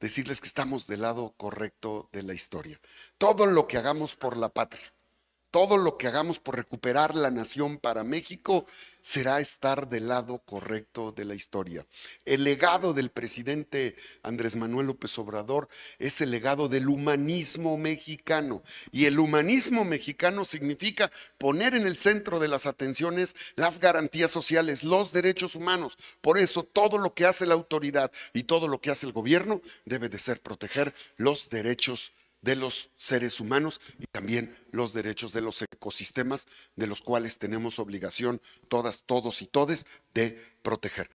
decirles que estamos del lado correcto de la historia. Todo lo que hagamos por la patria todo lo que hagamos por recuperar la nación para México será estar del lado correcto de la historia. El legado del presidente Andrés Manuel López Obrador es el legado del humanismo mexicano. Y el humanismo mexicano significa poner en el centro de las atenciones las garantías sociales, los derechos humanos. Por eso todo lo que hace la autoridad y todo lo que hace el gobierno debe de ser proteger los derechos humanos de los seres humanos y también los derechos de los ecosistemas de los cuales tenemos obligación todas, todos y todes de proteger.